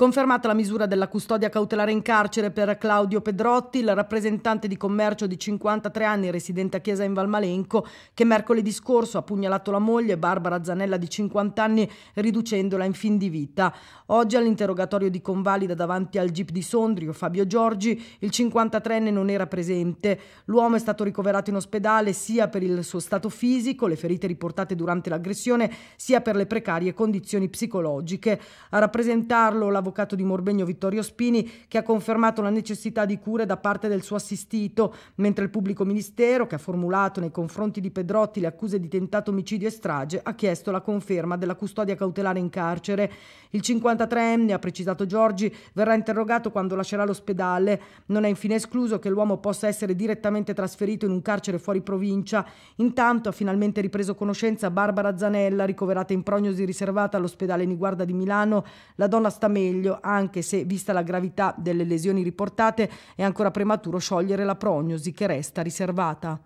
Confermata la misura della custodia cautelare in carcere per Claudio Pedrotti, il rappresentante di commercio di 53 anni residente a Chiesa in Valmalenco, che mercoledì scorso ha pugnalato la moglie Barbara Zanella di 50 anni riducendola in fin di vita. Oggi all'interrogatorio di convalida davanti al GIP di Sondrio, Fabio Giorgi, il 53enne non era presente. L'uomo è stato ricoverato in ospedale sia per il suo stato fisico, le ferite riportate durante l'aggressione, sia per le precarie condizioni psicologiche. A rappresentarlo l'avvocato l'avvocato di Morbegno Vittorio Spini, che ha confermato la necessità di cure da parte del suo assistito, mentre il pubblico ministero, che ha formulato nei confronti di Pedrotti le accuse di tentato omicidio e strage, ha chiesto la conferma della custodia cautelare in carcere. Il 53enne, ha precisato Giorgi, verrà interrogato quando lascerà l'ospedale. Non è infine escluso che l'uomo possa essere direttamente trasferito in un carcere fuori provincia. Intanto ha finalmente ripreso conoscenza Barbara Zanella, ricoverata in prognosi riservata all'ospedale Niguarda di Milano. La donna sta meglio risveglio, anche se, vista la gravità delle lesioni riportate, è ancora prematuro sciogliere la prognosi che resta riservata.